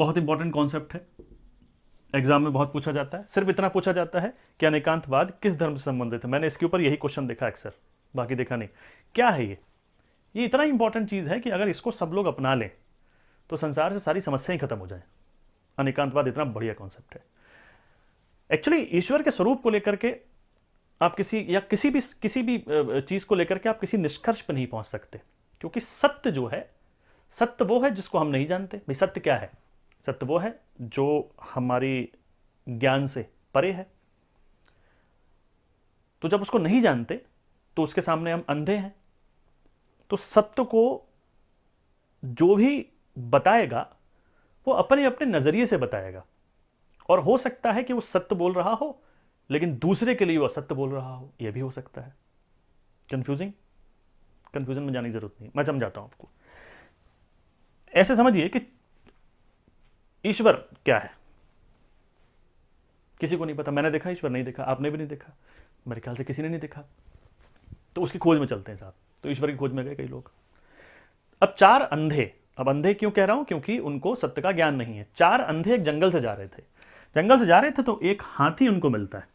बहुत important concept है exam में बहुत पूछा जाता है सिर्फ इतना पूछा जाता है कि अनेकांतवाद किस धर्म से संबंधित है मैंने इसके ऊपर यही क्वेश्चन देखा अक्सर बाकी देखा नहीं क्या है ये ये इतना इंपॉर्टेंट चीज़ है कि अगर इसको सब लोग अपना लें तो संसार से सारी समस्याएं खत्म हो जाए अनेकांतवाद इतना बढ़िया कॉन्सेप्ट है एक्चुअली ईश्वर के स्वरूप को लेकर के आप किसी या किसी भी किसी भी चीज़ को लेकर के आप किसी निष्कर्ष पर नहीं पहुंच सकते क्योंकि सत्य जो है सत्य वो है जिसको हम नहीं जानते भाई सत्य क्या है सत्य वो है जो हमारी ज्ञान से परे है तो जब उसको नहीं जानते तो उसके सामने हम अंधे हैं तो सत्य को जो भी बताएगा वो अपने अपने नज़रिए से बताएगा और हो सकता है कि वो सत्य बोल रहा हो लेकिन दूसरे के लिए वो असत्य बोल रहा हो यह भी हो सकता है कंफ्यूजिंग कंफ्यूजन में जाने की जरूरत नहीं मैं समझाता हूं आपको ऐसे समझिए कि ईश्वर क्या है किसी को नहीं पता मैंने देखा ईश्वर नहीं देखा आपने भी नहीं देखा मेरे ख्याल से किसी ने नहीं देखा तो उसकी खोज में चलते हैं साहब तो ईश्वर की खोज में गए कई लोग अब चार अंधे अब अंधे क्यों कह रहा हूं क्योंकि उनको सत्य का ज्ञान नहीं है चार अंधे एक जंगल से जा रहे थे जंगल से जा रहे थे तो एक हाथी उनको मिलता है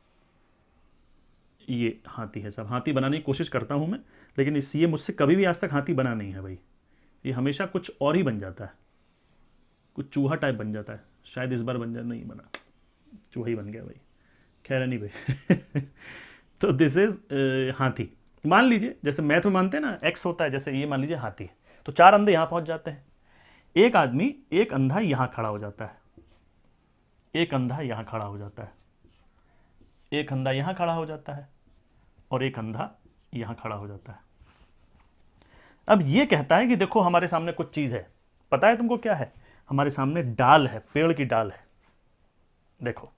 ये हाथी है साहब हाथी बनाने की कोशिश करता हूं मैं लेकिन इस ये मुझसे कभी भी आज तक हाथी बना नहीं है भाई ये हमेशा कुछ और ही बन जाता है कुछ चूहा टाइप बन जाता है शायद इस बार बन जाए नहीं बना चूहा ही बन गया भाई खैर नहीं भाई तो दिस इज uh, हाथी मान लीजिए जैसे मैथ में मानते हैं ना एक्स होता है जैसे ये मान लीजिए हाथी है तो चार अंधे यहाँ पहुँच जाते हैं एक आदमी एक अंधा यहाँ खड़ा हो जाता है एक अंधा यहाँ खड़ा हो जाता है एक अंधा यहाँ खड़ा हो जाता है और एक अंधा यहाँ खड़ा हो जाता है अब ये कहता है कि देखो हमारे सामने कुछ चीज़ है पता है तुमको क्या है हमारे सामने डाल है पेड़ की डाल है देखो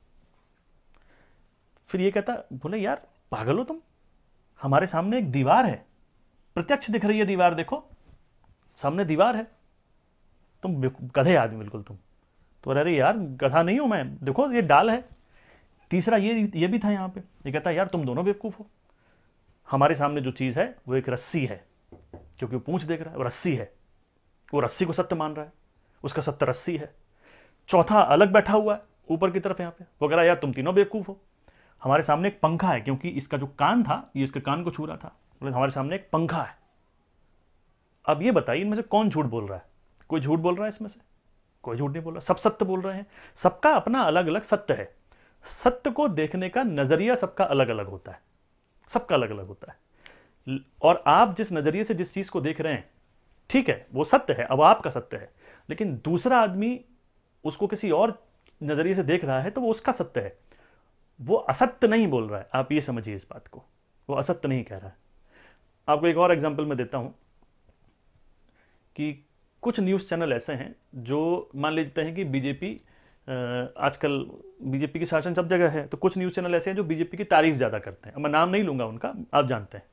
फिर ये कहता बोले यार पागल हो तुम हमारे सामने एक दीवार है प्रत्यक्ष दिख रही है दीवार देखो सामने दीवार है तुम गधे आदमी बिल्कुल तुम तो अरे यार गधा नहीं हूं मैं देखो ये डाल है तीसरा ये ये भी था यहां पे ये कहता है यार तुम दोनों बेवकूफ़ हो हमारे सामने जो चीज़ है वो एक रस्सी है क्योंकि वो पूछ देख रहा है वो रस्सी है वो रस्सी को सत्य मान रहा है उसका सत्तर अस्सी है चौथा अलग बैठा हुआ है ऊपर की तरफ यहाँ पे वो कह रहा यार तुम तीनों बेवकूफ़ हो हमारे सामने एक पंखा है क्योंकि इसका जो कान था ये इसके कान को छू रहा था हमारे सामने एक पंखा है अब ये बताइए इनमें से कौन झूठ बोल रहा है कोई झूठ बोल रहा है इसमें से कोई झूठ नहीं बोल रहा सब सत्य बोल रहे हैं सबका अपना अलग अलग सत्य है सत्य को देखने का नज़रिया सबका अलग अलग होता है सबका अलग अलग होता है और आप जिस नज़रिए से जिस चीज़ को देख रहे हैं ठीक है वो सत्य है अब आपका सत्य है लेकिन दूसरा आदमी उसको किसी और नज़रिए से देख रहा है तो वो उसका सत्य है वो असत्य नहीं बोल रहा है आप ये समझिए इस बात को वो असत्य नहीं कह रहा है आपको एक और एग्जाम्पल मैं देता हूं कि कुछ न्यूज़ चैनल ऐसे हैं जो मान लेते हैं कि बीजेपी आजकल बीजेपी की शासन सब जगह है तो कुछ न्यूज़ चैनल ऐसे हैं जो बीजेपी की तारीफ ज़्यादा करते हैं मैं नाम नहीं लूंगा उनका आप जानते हैं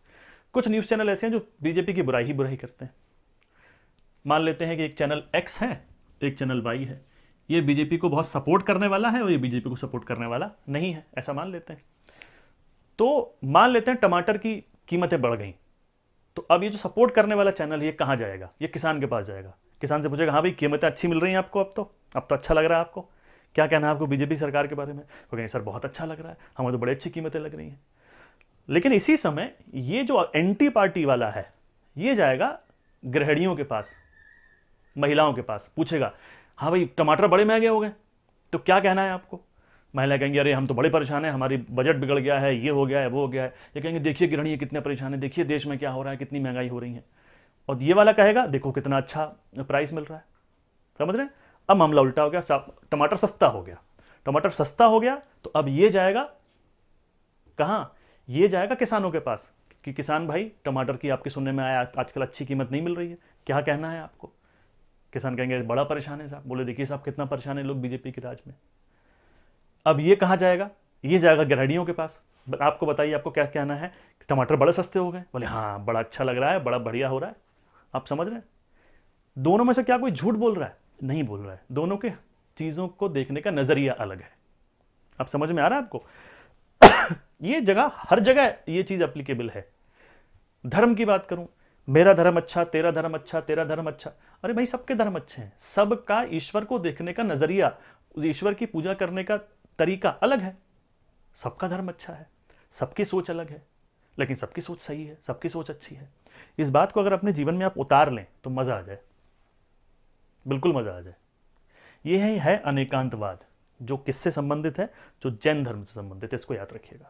कुछ न्यूज़ चैनल ऐसे हैं जो बीजेपी की बुराई ही बुराई करते हैं मान लेते हैं कि एक चैनल एक्स है एक चैनल वाई है ये बीजेपी को बहुत सपोर्ट करने वाला है और ये बीजेपी को सपोर्ट करने वाला नहीं है ऐसा मान लेते हैं तो मान लेते हैं टमाटर की कीमतें बढ़ गई तो अब ये जो सपोर्ट करने वाला चैनल ये कहाँ जाएगा ये किसान के पास जाएगा किसान से पूछेगा हाँ भाई कीमतें अच्छी मिल रही हैं आपको अब तो अब तो अच्छा लग रहा है आपको क्या कहना है आपको बीजेपी सरकार के बारे में वो कहेंगे सर बहुत अच्छा लग रहा है हमें तो बड़ी अच्छी कीमतें लग रही हैं लेकिन इसी समय ये जो एंटी पार्टी वाला है ये जाएगा गृहणियों के पास महिलाओं के पास पूछेगा हाँ भाई टमाटर बड़े महंगे हो गए तो क्या कहना है आपको महिला कहेंगी अरे हम तो बड़े परेशान हैं हमारी बजट बिगड़ गया है ये हो गया है वो हो गया है ये कहेंगे देखिए गृहणी कितने परेशान है देखिए देश में क्या हो रहा है कितनी महंगाई हो रही है और ये वाला कहेगा देखो कितना अच्छा प्राइस मिल रहा है समझ रहे अब मामला उल्टा हो गया टमाटर सस्ता हो गया टमाटर सस्ता हो गया तो अब ये जाएगा कहाँ ये जाएगा किसानों के पास कि किसान भाई टमाटर की आपके सुनने में आया आजकल अच्छी कीमत नहीं मिल रही है क्या कहना है आपको किसान कहेंगे बड़ा परेशान है साहब बोले देखिए साहब कितना परेशान है लोग बीजेपी के राज में अब ये कहाँ जाएगा ये जाएगा ग्रहणियों के पास आपको बताइए आपको क्या कहना है टमाटर बड़े सस्ते हो गए बोले हाँ बड़ा अच्छा लग रहा है बड़ा बढ़िया हो रहा है आप समझ रहे हैं दोनों में से क्या कोई झूठ बोल रहा है नहीं बोल रहा है दोनों के चीज़ों को देखने का नज़रिया अलग है आप समझ में आ रहा है आपको ये जगह हर जगह ये चीज़ अप्लीकेबल है धर्म की बात करूं मेरा धर्म अच्छा तेरा धर्म अच्छा तेरा धर्म अच्छा अरे भाई सबके धर्म अच्छे हैं सबका ईश्वर को देखने का नज़रिया ईश्वर की पूजा करने का तरीका अलग है सबका धर्म अच्छा है सबकी सोच अलग है लेकिन सबकी सोच सही है सबकी सोच अच्छी है इस बात को अगर अपने जीवन में आप उतार लें तो मज़ा आ जाए बिल्कुल मज़ा आ जाए ये है, है अनेकांतवाद जो किससे संबंधित है जो जैन धर्म से संबंधित है इसको याद रखिएगा